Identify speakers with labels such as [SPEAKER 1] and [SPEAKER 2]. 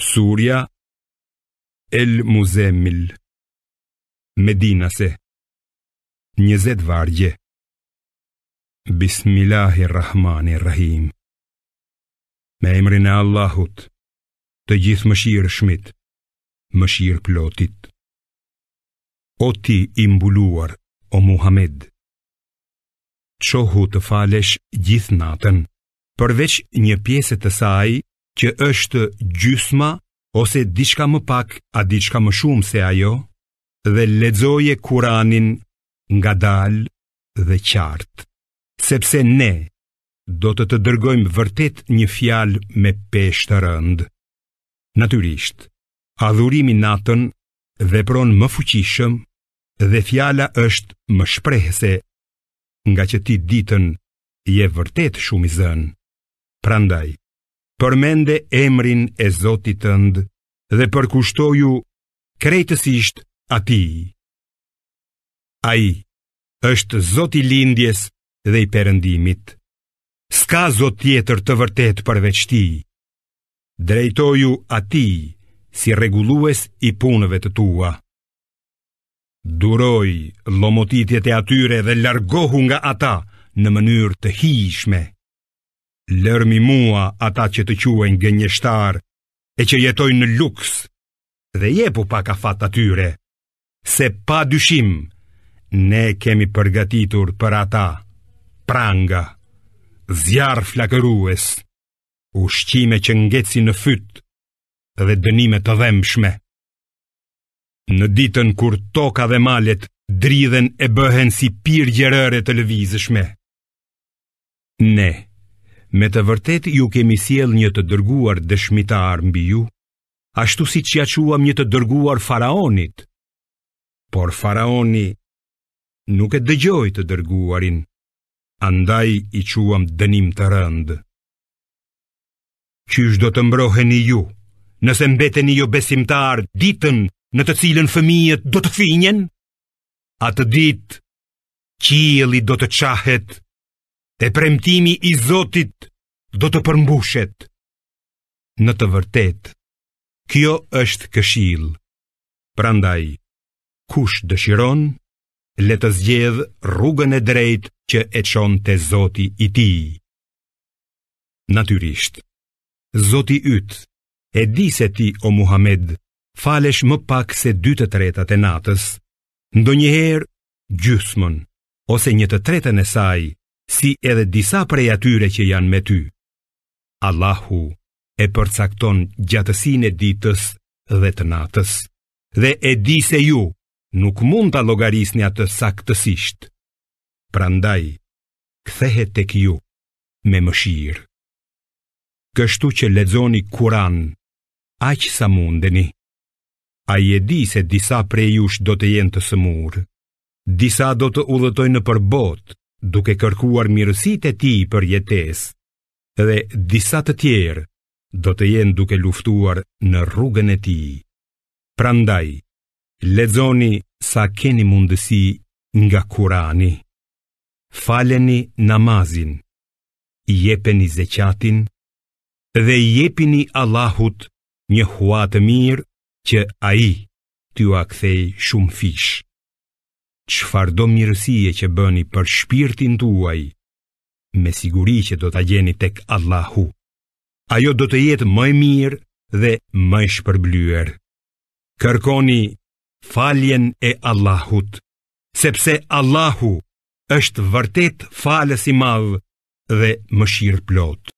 [SPEAKER 1] Surja El Muzemil Medinase 20 vargje Bismillahirrahmanirrahim Me emrin e Allahut Të gjithë mëshirë shmit Mëshirë plotit O ti imbuluar O Muhammed Qohu të falesh gjithë natën Përveç një pjeset të saj që është gjysma ose diçka më pak a diçka më shumë se ajo dhe lexoje Kur'anin nga dalë dhe qartë sepse ne do të të dërgojmë vërtet një fjalë me peshë të rënd. Natyrisht, adhurimi natën vepron më fuqishëm dhe fjala është më shprehse nga që ti ditën je vërtet shumë i zënë. Prandaj, përmende emrin e Zotit tënd dhe përkushtoju krejtësisht atij. Ai është Zoti lindjes dhe i perëndimit. Ska zot tjetër të vërtet përveç ti. Drejtoju atij si rregullues i punëve të tua. Duroj lomotitjet e atyre dhe largohu nga ata në mënyrë të hijshme lërmi mua ata që të quen shtar e që jetojnë në luks dhe jepu pak a fat atyre, se pa dyshim ne kemi përgatitur për ata pranga, zjarë flakërues, ushqime që ngeci në fytë dhe dënime të dhemshme. Në ditën kur toka dhe malet dridhen e bëhen si pirë të lëvizëshme. Ne. Me të vërtet ju kemi siel një të dërguar dëshmitar mbi ju, ashtu si që ja quam një të dërguar faraonit, por faraoni nuk e dëgjoj të dërguarin, andaj i quam dënim të rëndë. Qysh do të mbroheni ju, nëse mbeten i jo besimtar ditën në të cilën fëmijët do të finjen, të ditë qili do të qahet, e premtimi i Zotit do të përmbushet. Në të vërtet, kjo është këshil. Prandaj, kush dëshiron, le të zgjedh rrugën e drejt që e qonë të Zoti i ti. Natyrisht, Zoti ytë, e di se ti o Muhammed, falesh më pak se dy të tretat e natës, ndonjëherë gjysmën ose një të tretën e saj, si edhe disa prej atyre që janë me ty. Allahu e përcakton gjatësin e ditës dhe të natës, dhe e di se ju nuk mund të logarisni atë saktësisht. Prandaj, kthehet tek ju me mëshirë. Kështu që lexoni Kur'an aq sa mundeni. Ai e di se disa prej jush do të jenë të sëmurë, disa do të udhëtojnë nëpër botë, duke kërkuar mirësit e ti për jetes, dhe disa të tjerë do të jenë duke luftuar në rrugën e ti. Prandaj, lezoni sa keni mundësi nga kurani. Faleni namazin, jepeni zeqatin, dhe jepini Allahut një huatë mirë që aji, i t'ju akthej shumë fishë qëfar do mirësie që bëni për shpirtin tuaj, me siguri që do të gjeni tek Allahu. Ajo do të jetë më mirë dhe më shpërblyer. Kërkoni faljen e Allahut, sepse Allahu është vërtet falës i madhë dhe më shirë plotë.